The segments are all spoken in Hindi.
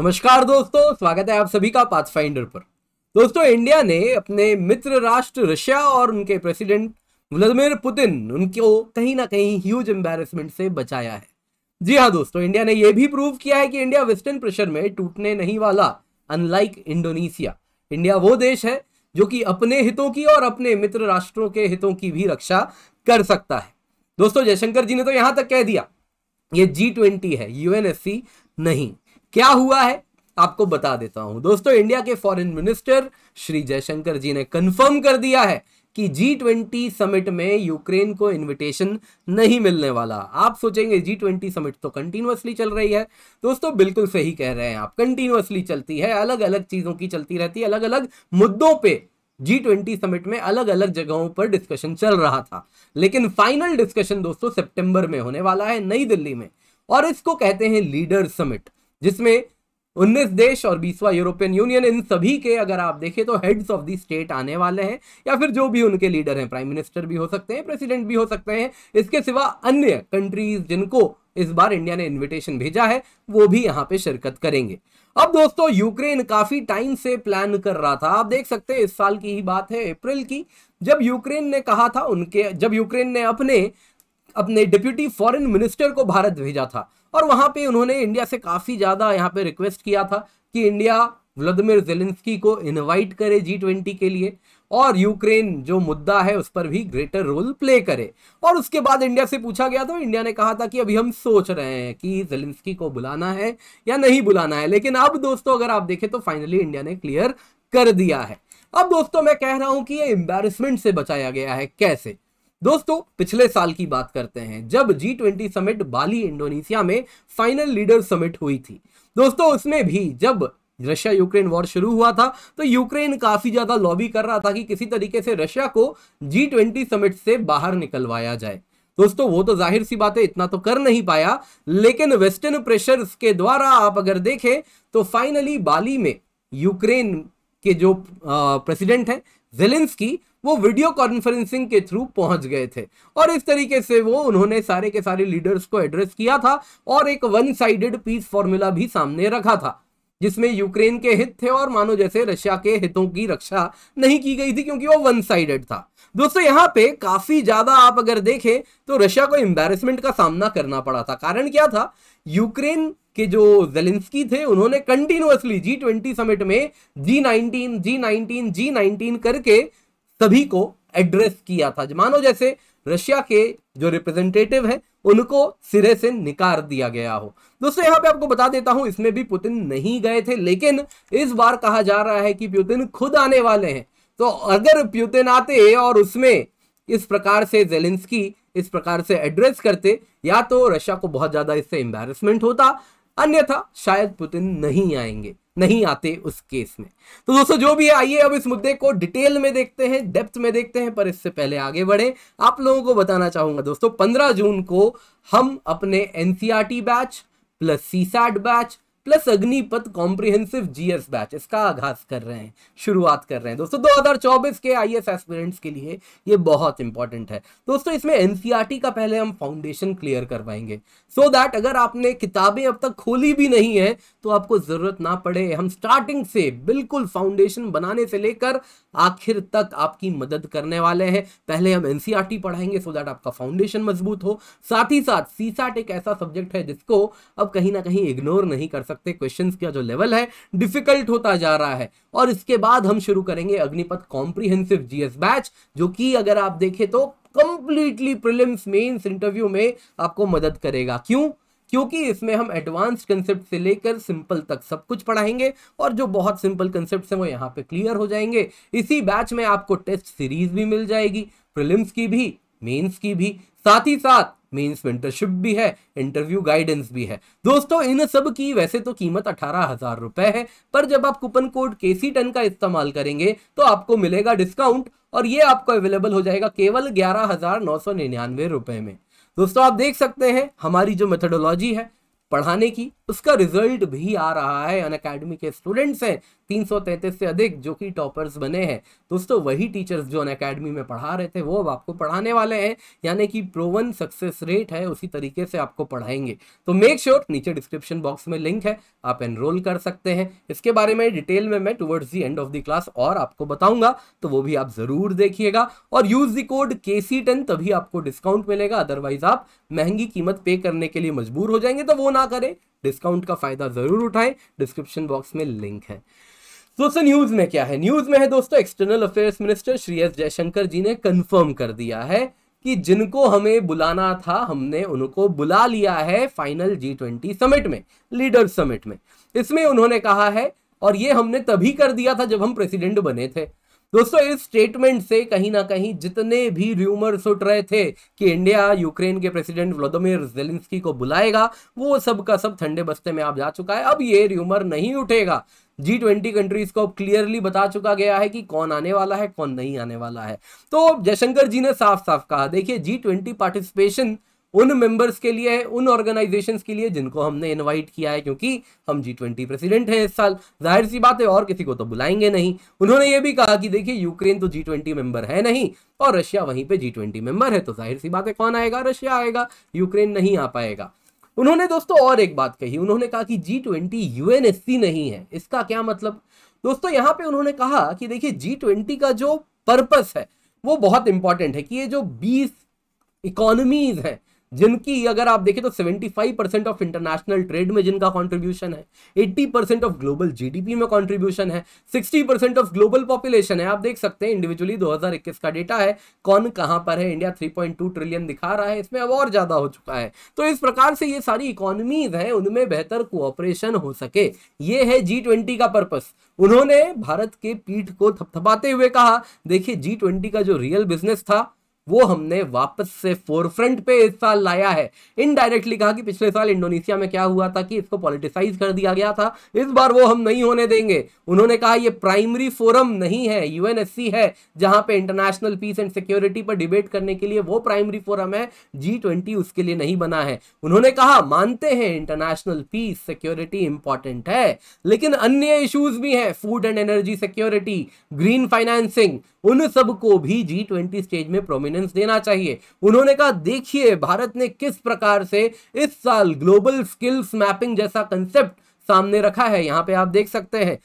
नमस्कार दोस्तों स्वागत है आप सभी का फाइंडर पर दोस्तों इंडिया ने अपने मित्र राष्ट्र रशिया और उनके प्रेसिडेंट व्लादिमिर पुतिन उनको कहीं ना कहीं ह्यूज एम्बेरसमेंट से बचाया है जी हाँ दोस्तों इंडिया ने यह भी प्रूव किया है कि इंडिया वेस्टर्न प्रेशर में टूटने नहीं वाला अनलाइक इंडोनेशिया इंडिया वो देश है जो कि अपने हितों की और अपने मित्र राष्ट्रों के हितों की भी रक्षा कर सकता है दोस्तों जयशंकर जी ने तो यहां तक कह दिया ये जी ट्वेंटी है यूएनएससी नहीं क्या हुआ है आपको बता देता हूं दोस्तों इंडिया के फॉरेन मिनिस्टर श्री जयशंकर जी ने कंफर्म कर दिया है कि जी ट्वेंटी समिट में यूक्रेन को इनविटेशन नहीं मिलने वाला आप सोचेंगे जी ट्वेंटी समिट तो कंटिन्यूसली चल रही है दोस्तों बिल्कुल सही कह रहे हैं आप कंटिन्यूसली चलती है अलग अलग चीज़ों की चलती रहती है अलग अलग मुद्दों पे जी ट्वेंटी समिट में अलग अलग जगहों पर डिस्कशन चल रहा था लेकिन फाइनल डिस्कशन दोस्तों सेप्टेंबर में होने वाला है नई दिल्ली में और इसको कहते हैं लीडर समिट जिसमें 19 देश और बीसवा यूरोपियन यूनियन इन सभी के अगर आप देखें तो हेड्स ऑफ दी स्टेट आने वाले हैं या फिर जो भी उनके लीडर हैं प्राइम मिनिस्टर भी हो सकते हैं प्रेसिडेंट भी हो सकते हैं इसके सिवा अन्य कंट्रीज जिनको इस बार इंडिया ने इनविटेशन भेजा है वो भी यहाँ पे शिरकत करेंगे अब दोस्तों यूक्रेन काफी टाइम से प्लान कर रहा था आप देख सकते हैं इस साल की ही बात है अप्रैल की जब यूक्रेन ने कहा था उनके जब यूक्रेन ने अपने अपने डिप्यूटी फॉरेन मिनिस्टर को भारत भेजा था और वहां पे उन्होंने इंडिया से काफ़ी ज़्यादा यहाँ पे रिक्वेस्ट किया था कि इंडिया व्लादिमिर जेलेंस्की को इनवाइट करे जी ट्वेंटी के लिए और यूक्रेन जो मुद्दा है उस पर भी ग्रेटर रोल प्ले करे और उसके बाद इंडिया से पूछा गया तो इंडिया ने कहा था कि अभी हम सोच रहे हैं कि जेलेंस्की को बुलाना है या नहीं बुलाना है लेकिन अब दोस्तों अगर आप देखें तो फाइनली इंडिया ने क्लियर कर दिया है अब दोस्तों मैं कह रहा हूं कि ये एम्बेरसमेंट से बचाया गया है कैसे दोस्तों पिछले साल की बात करते हैं जब G twenty summit Bali Indonesia में फाइनल लीडर समिट हुई थी दोस्तों उसमें भी जब रशिया यूक्रेन वॉर शुरू हुआ था तो यूक्रेन काफी ज्यादा लॉबी कर रहा था कि किसी तरीके से रशिया को जी ट्वेंटी समिट से बाहर निकलवाया जाए दोस्तों वो तो जाहिर सी बात है इतना तो कर नहीं पाया लेकिन वेस्टर्न प्रेशर के द्वारा आप अगर देखें तो फाइनली बाली में यूक्रेन के जो प्रेसिडेंट हैं जेलेंस्की वो वीडियो कॉन्फ्रेंसिंग के थ्रू पहुंच गए थे और इस तरीके से वो उन्होंने सारे के सारे लीडर्स को एड्रेस किया था और एक वन साइडेड पीस फॉर्मूला भी सामने रखा था जिसमें यूक्रेन के हित थे और मानो जैसे रशिया के हितों की रक्षा नहीं की गई थी क्योंकि वो वन साइडेड था दोस्तों यहाँ पे काफी ज्यादा आप अगर देखें तो रशिया को एम्बेरसमेंट का सामना करना पड़ा था कारण क्या था यूक्रेन के जो जेलेंस्की थे उन्होंने कंटिन्यूसली जी ट्वेंटी समिट में G nineteen G nineteen G nineteen करके सभी को एड्रेस किया था मानो जैसे रशिया के जो रिप्रेजेंटेटिव है उनको सिरे से निकाल दिया गया हो दोस्तों यहां पे आपको बता देता हूं इसमें भी पुतिन नहीं गए थे लेकिन इस बार कहा जा रहा है कि पुतिन खुद आने वाले हैं तो अगर पुतिन आते और उसमें इस प्रकार से जेलिंसकी इस प्रकार से एड्रेस करते या तो रशिया को बहुत ज़्यादा इससे एम्बेरसमेंट होता अन्यथा शायद पुतिन नहीं आएंगे नहीं आते उस केस में तो दोस्तों जो भी है आइए अब इस मुद्दे को डिटेल में देखते हैं डेप्थ में देखते हैं पर इससे पहले आगे बढ़े आप लोगों को बताना चाहूंगा दोस्तों पंद्रह जून को हम अपने NCERT batch plus C batch plus Agnipath comprehensive GS batch इसका आगाज कर रहे हैं शुरुआत कर रहे हैं दोस्तों 2024 के आईएएस एस्पिरेंट्स के लिए ये बहुत इंपॉर्टेंट है दोस्तों इसमें एनसीईआरटी e का पहले हम फाउंडेशन क्लियर करवाएंगे सो so दैट अगर आपने किताबें अब तक खोली भी नहीं है तो आपको जरूरत ना पड़े हम स्टार्टिंग से बिल्कुल फाउंडेशन बनाने से लेकर आखिर तक आपकी मदद करने वाले हैं पहले हम एनसीईआरटी e पढ़ाएंगे सो so दैट आपका फाउंडेशन मजबूत हो साथ ही साथ सीसैट एक ऐसा सब्जेक्ट है जिसको अब कहीं ना कहीं इग्नोर नहीं कर सकते हैं क्वेश्चंस का जो लेवल है डिफिकल्ट होता जा रहा है और इसके बाद हम शुरू करेंगे अग्निपथ कॉम्प्रीहेंसिव जीएस बैच जो कि अगर आप देखें तो कंप्लीटली प्रिलिम्स मेन्स इंटरव्यू में आपको मदद करेगा क्यों क्योंकि इसमें हम एडवांस कंसेप्ट से लेकर सिंपल तक सब कुछ पढ़ाएंगे और जो बहुत सिंपल कंसेप्ट हैं वो यहाँ पे क्लियर हो जाएंगे इसी बैच में आपको टेस्ट सीरीज भी मिल जाएगी प्रिलिम्स की भी मेंस की भी साथ ही साथ मीन्स मेंटरशिप भी है इंटरव्यू गाइडेंस भी है दोस्तों इन सब की वैसे तो कीमत अठारह हजार रुपए है पर जब आप कूपन कोड के सी टेन का इस्तेमाल करेंगे तो आपको मिलेगा डिस्काउंट और ये आपको अवेलेबल हो जाएगा केवल ग्यारह हजार नौ सौ निन्यानवे रुपए में दोस्तों आप देख सकते हैं हमारी जो मेथडोलॉजी है पढ़ाने की उसका रिजल्ट भी आ रहा है अन अकेडमी के स्टूडेंट्स हैं तीन सौ तैंतीस से अधिक जो कि टॉपर्स बने हैं दोस्तों वही टीचर्स जो अन अकेडमी में पढ़ा रहे थे वो अब आपको पढ़ाने वाले हैं यानी कि प्रोवन सक्सेस रेट है उसी तरीके से आपको पढ़ाएंगे तो मेक श्योर sure, नीचे डिस्क्रिप्शन बॉक्स में लिंक है आप एनरोल कर सकते हैं इसके बारे में डिटेल में मैं towards the end of the class और आपको बताऊंगा तो वो भी आप ज़रूर देखिएगा और यूज़ दी कोड के तभी आपको डिस्काउंट मिलेगा अदरवाइज आप महंगी कीमत पे करने के लिए मजबूर हो जाएंगे तो वो ना करें डिस्काउंट का फ़ायदा ज़रूर उठाएं डिस्क्रिप्शन बॉक्स में लिंक है दोस्तों न्यूज में क्या है न्यूज में है दोस्तों external affairs minister Shri S Jaishankar ji ने कंफर्म कर दिया है कि जिनको हमें बुलाना था हमने उनको बुला लिया है फाइनल जी ट्वेंटी समिट में लीडर समिट में इसमें उन्होंने कहा है और ये हमने तभी कर दिया था जब हम प्रेसिडेंट बने थे दोस्तों इस स्टेटमेंट से कहीं ना कहीं जितने भी र्यूमर्स उठ रहे थे कि इंडिया यूक्रेन के प्रेसिडेंट व्लादिमीर जेलिंस्की को बुलाएगा वो सब का सब ठंडे बस्ते में आप जा चुका है अब ये र्यूमर नहीं उठेगा जी ट्वेंटी कंट्रीज को क्लियरली बता चुका गया है कि कौन आने वाला है कौन नहीं आने वाला है तो जयशंकर जी ने साफ साफ कहा देखिए जी ट्वेंटी पार्टिसिपेशन उन मेंबर्स के लिए है उन ऑर्गेनाइजेशंस के लिए जिनको हमने इनवाइट किया है क्योंकि हम जी ट्वेंटी प्रेसिडेंट हैं इस साल जाहिर सी बात है और किसी को तो बुलाएंगे नहीं उन्होंने ये भी कहा कि देखिए यूक्रेन तो जी ट्वेंटी मेंबर है नहीं और रशिया वहीं पे जी ट्वेंटी मेंबर है तो जाहिर सी बात है कौन आएगा रशिया आएगा यूक्रेन नहीं आ पाएगा उन्होंने दोस्तों और एक बात कही उन्होंने कहा कि जी ट्वेंटी यूएनएससी नहीं है इसका क्या मतलब दोस्तों यहाँ पे उन्होंने कहा कि देखिए जी ट्वेंटी का जो पर्पस है वो बहुत इंपॉर्टेंट है कि ये जो बीस इकोनॉमीज हैं जिनकी अगर आप देखें तो 75 परसेंट ऑफ इंटरनेशनल ट्रेड में जिनका कंट्रीब्यूशन है 80 परसेंट ऑफ ग्लोबल जीडीपी में कंट्रीब्यूशन है 60 परसेंट ऑफ ग्लोबल पॉपुलेशन है आप देख सकते हैं इंडिविजुअली 2021 का डेटा है कौन कहां पर है इंडिया 3.2 ट्रिलियन दिखा रहा है इसमें अब और ज़्यादा हो चुका है तो इस प्रकार से ये सारी इकोनॉमीज है उनमें बेहतर कोऑपरेशन हो सके ये है जी का पर्पज उन्होंने भारत के पीठ को थपथपाते हुए कहा देखिए जी का जो रियल बिजनेस था वो हमने वापस से फोरफ्रंट पे इस साल लाया है इनडायरेक्टली कहा कि पिछले साल इंडोनेशिया में क्या हुआ था कि इसको पॉलिटिसाइज कर दिया गया था इस बार वो हम नहीं होने देंगे उन्होंने कहा ये प्राइमरी फोरम नहीं है यूएनएससी है जहां पे इंटरनेशनल पीस एंड सिक्योरिटी पर डिबेट करने के लिए वो प्राइमरी फोरम है जी उसके लिए नहीं बना है उन्होंने कहा मानते हैं इंटरनेशनल पीस सिक्योरिटी इंपॉर्टेंट है लेकिन अन्य इश्यूज भी हैं food and energy security green financing उन सबको भी जी ट्वेंटी स्टेज में प्रोमिनेंस देना चाहिए उन्होंने कहा देखिए भारत ने किस प्रकार से इस साल ग्लोबल स्किल्स मैपिंग जैसा कंसेप्ट सामने रखा है यहाँ पे आप देख सकते हैं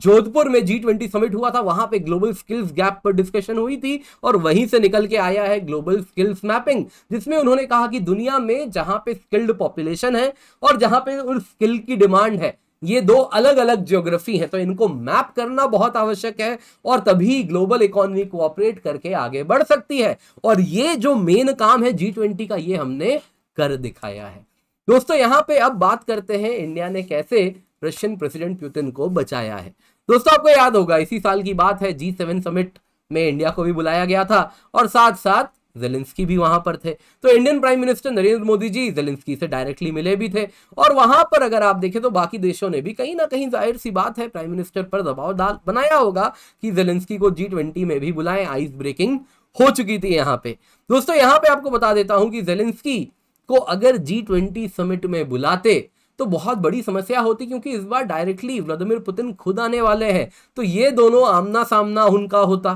जोधपुर में जी ट्वेंटी समिट हुआ था वहां पे ग्लोबल स्किल्स गैप पर डिस्कशन हुई थी और वहीं से निकल के आया है ग्लोबल स्किल्स मैपिंग जिसमें उन्होंने कहा कि दुनिया में जहां पे स्किल्ड पॉपुलेशन है और जहां पे उस स्किल की डिमांड है ये दो अलग अलग ज्योग्राफी हैं तो इनको मैप करना बहुत आवश्यक है और तभी ग्लोबल इकोनॉमी कोऑपरेट करके आगे बढ़ सकती है और ये जो मेन काम है जी ट्वेंटी का ये हमने कर दिखाया है दोस्तों यहाँ पे अब बात करते हैं इंडिया ने कैसे रशियन प्रेसिडेंट पुतिन को बचाया है दोस्तों आपको याद होगा इसी साल की बात है जी सेवन समिट में इंडिया को भी बुलाया गया था और साथ साथ जेलेंस्की भी वहां पर थे तो Indian prime minister Narendra Modi ji Zelensky से डायरेक्टली मिले भी थे और वहां पर अगर आप देखें तो बाकी देशों ने भी कहीं ना कहीं जाहिर सी बात है प्राइम मिनिस्टर पर दबाव डाल बनाया होगा कि जेलेंस्की को जी ट्वेंटी में भी बुलाएं आइस ब्रेकिंग हो चुकी थी यहाँ पे दोस्तों यहाँ पे आपको बता देता हूं कि जेलेंस्की को अगर जी ट्वेंटी समिट में बुलाते तो बहुत बड़ी समस्या होती क्योंकि इस बार डायरेक्टली व्लादिमिर पुतिन खुद आने वाले हैं तो ये दोनों आमना सामना उनका होता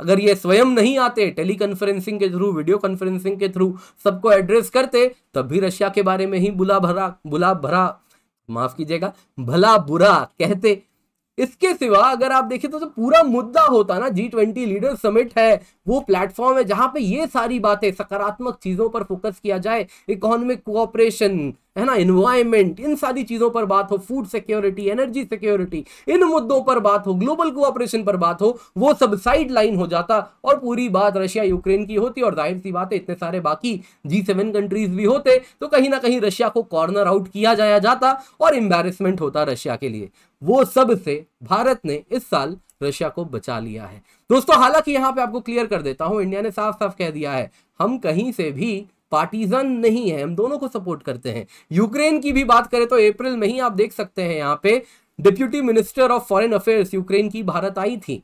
अगर ये स्वयं नहीं आते टेली कॉन्फ्रेंसिंग के थ्रू वीडियो कॉन्फ्रेंसिंग के थ्रू सबको एड्रेस करते तब भी रशिया के बारे में ही बुला भरा बुला भरा माफ कीजिएगा भला बुरा कहते इसके सिवा अगर आप देखें तो, तो पूरा मुद्दा होता ना जी ट्वेंटी लीडर समिट है वो प्लेटफॉर्म है जहां पे ये सारी बातें सकारात्मक चीजों पर फोकस किया जाए इकोनॉमिक कोऑपरेशन है ना इन्वायरमेंट इन सारी चीज़ों पर बात हो फूड सिक्योरिटी एनर्जी सिक्योरिटी इन मुद्दों पर बात हो ग्लोबल कोऑपरेशन पर बात हो वो सब साइड लाइन हो जाता और पूरी बात रशिया यूक्रेन की होती और जाहिर सी बात है इतने सारे बाकी जी सेवन कंट्रीज भी होते तो कहीं ना कहीं रशिया को कॉर्नर आउट किया जाया जाता और एम्बेरसमेंट होता रशिया के लिए वो सब से भारत ने इस साल रशिया को बचा लिया है दोस्तों हालांकि यहाँ पे आपको क्लियर कर देता हूं इंडिया ने साफ साफ कह दिया है हम कहीं से भी पार्टीजन नहीं है हम दोनों को सपोर्ट करते हैं यूक्रेन की भी बात करें तो अप्रैल में ही आप देख सकते हैं यहाँ पे deputy minister of foreign affairs Ukraine की भारत आई थी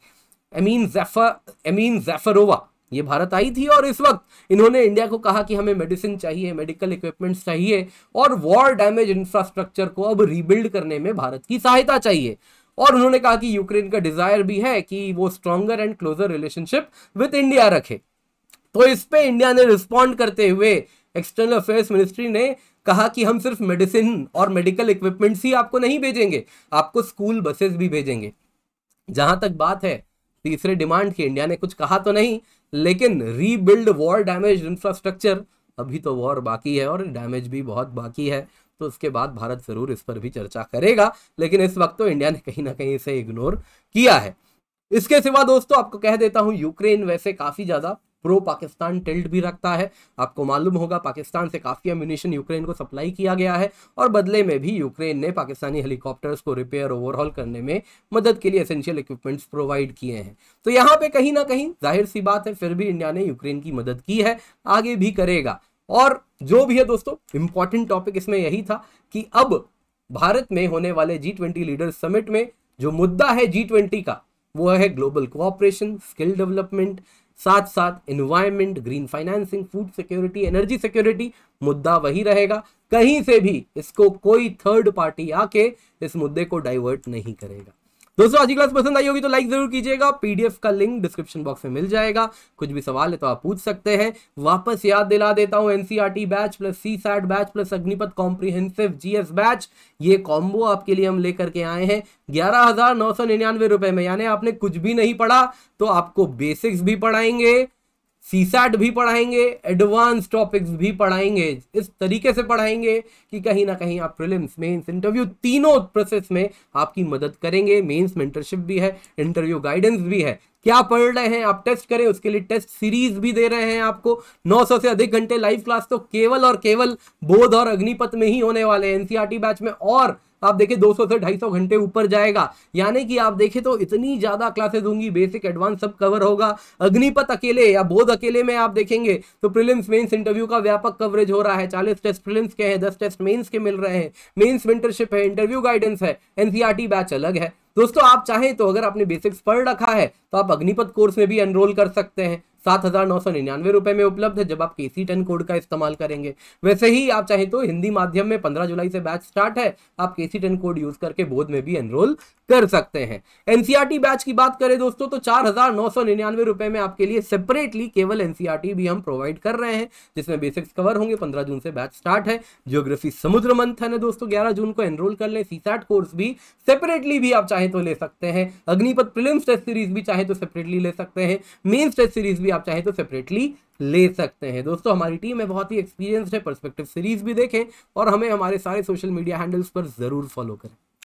एमीन जैफर एमीन जैफरोवा ये भारत आई थी और इस वक्त इन्होंने इंडिया को कहा कि हमें मेडिसिन चाहिए मेडिकल इक्विपमेंट्स चाहिए और वॉर डैमेज इंफ्रास्ट्रक्चर को अब रीबिल्ड करने में भारत की सहायता चाहिए और उन्होंने कहा कि यूक्रेन का डिजायर भी है कि वो stronger and closer relationship with India रखे तो इस पे इंडिया ने रिस्पॉन्ड करते हुए एक्सटर्नल अफेयर्स मिनिस्ट्री ने कहा कि हम सिर्फ मेडिसिन और मेडिकल इक्विपमेंट्स ही आपको नहीं भेजेंगे आपको स्कूल बसेस भी भेजेंगे जहां तक बात है तीसरे डिमांड की इंडिया ने कुछ कहा तो नहीं लेकिन रीबिल्ड वॉर डैमेज इंफ्रास्ट्रक्चर अभी तो वॉर बाकी है और डैमेज भी बहुत बाकी है तो उसके बाद भारत जरूर इस पर भी चर्चा करेगा लेकिन इस वक्त तो इंडिया ने कहीं ना कहीं इसे इग्नोर किया है इसके सिवा दोस्तों आपको कह देता हूं यूक्रेन वैसे काफी ज्यादा प्रो पाकिस्तान टिल्ट भी रखता है आपको मालूम होगा पाकिस्तान से काफ़ी अम्यूनिशन यूक्रेन को सप्लाई किया गया है और बदले में भी यूक्रेन ने पाकिस्तानी हेलीकॉप्टर्स को रिपेयर ओवरऑल करने में मदद के लिए एसेंशियल इक्विपमेंट्स प्रोवाइड किए हैं तो यहाँ पे कहीं ना कहीं जाहिर सी बात है फिर भी इंडिया ने यूक्रेन की मदद की है आगे भी करेगा और जो भी है दोस्तों इंपॉर्टेंट टॉपिक इसमें यही था कि अब भारत में होने वाले जी ट्वेंटी लीडर समिट में जो मुद्दा है जी ट्वेंटी का वो है ग्लोबल कोऑपरेशन स्किल डेवलपमेंट साथ साथ environment green financing food security energy security मुद्दा वही रहेगा कहीं से भी इसको कोई थर्ड पार्टी आके इस मुद्दे को डाइवर्ट नहीं करेगा दोस्तों आज की क्लास पसंद आई होगी तो लाइक जरूर कीजिएगा पीडीएफ का लिंक डिस्क्रिप्शन बॉक्स में मिल जाएगा कुछ भी सवाल है तो आप पूछ सकते हैं वापस याद दिला देता हूं NCERT batch plus CSAT batch plus Agnipath comprehensive GS batch ये कॉम्बो आपके लिए हम लेकर के आए हैं ग्यारह हजार नौ सौ निन्यानवे रुपए में यानी आपने कुछ भी नहीं पढ़ा तो आपको बेसिक्स भी पढ़ाएंगे सीसेट भी पढ़ाएंगे एडवांस टॉपिक्स भी पढ़ाएंगे इस तरीके से पढ़ाएंगे कि कहीं ना कहीं आप प्रिलिम्स मेंस इंटरव्यू तीनों प्रोसेस में आपकी मदद करेंगे मेंस मेंटरशिप भी है इंटरव्यू गाइडेंस भी है क्या पढ़ रहे हैं आप टेस्ट करें उसके लिए टेस्ट सीरीज भी दे रहे हैं आपको 900 से अधिक घंटे लाइव क्लास तो केवल और केवल बोध और अग्निपथ में ही होने वाले हैं एनसीआरटी बैच e में और आप देखिए 200 से 250 घंटे ऊपर जाएगा यानी कि आप देखे तो इतनी ज़्यादा क्लासेज होंगी बेसिक एडवांस सब कवर होगा अग्निपथ अकेले या बोध अकेले में आप देखेंगे तो प्रिलिम्स मेंस इंटरव्यू का व्यापक कवरेज हो रहा है चालीस टेस्ट प्रिलिम्स के हैं दस टेस्ट मेंस के मिल रहे हैं मेन्स मेंटरशिप है इंटरव्यू गाइडेंस है एनसीआरटी बैच e अलग है दोस्तों आप चाहें तो अगर आपने बेसिक्स पढ़ रखा है तो आप अग्निपथ कोर्स में भी एनरोल कर सकते हैं सात हज़ार नौ सौ निन्यानवे रुपए में उपलब्ध है जब आप केसी टेन कोड का इस्तेमाल करेंगे वैसे ही आप चाहें तो हिंदी माध्यम में पंद्रह जुलाई से बैच स्टार्ट है आप केसी टेन कोड यूज़ करके बोध में भी एनरोल कर सकते हैं एनसीईआरटी बैच e की बात करें दोस्तों तो चार हजार नौ सौ निन्यानवे रुपए में आपके लिए सेपरेटली केवल एनसीईआरटी e भी हम प्रोवाइड कर रहे हैं जिसमें बेसिक्स कवर होंगे पंद्रह जून से बैच स्टार्ट है ज्योग्राफी समुद्र मंथन है दोस्तों ग्यारह जून को एनरोल कर ले सीसैट कोर्स भी सेपरेटली भी आप चाहे तो ले सकते हैं अग्निपथ प्रिलिम्स टेस्ट सीरीज भी चाहे तो सेपरेटली ले सकते हैं मेन्स टेस्ट सीरीज भी आप चाहे तो सेपरेटली ले सकते हैं दोस्तों हमारी टीम है बहुत ही एक्सपीरियंस है परस्पेक्टिव सीरीज भी देखें और हमें हमारे सारे सोशल मीडिया हैंडल्स पर ज़रूर फॉलो करें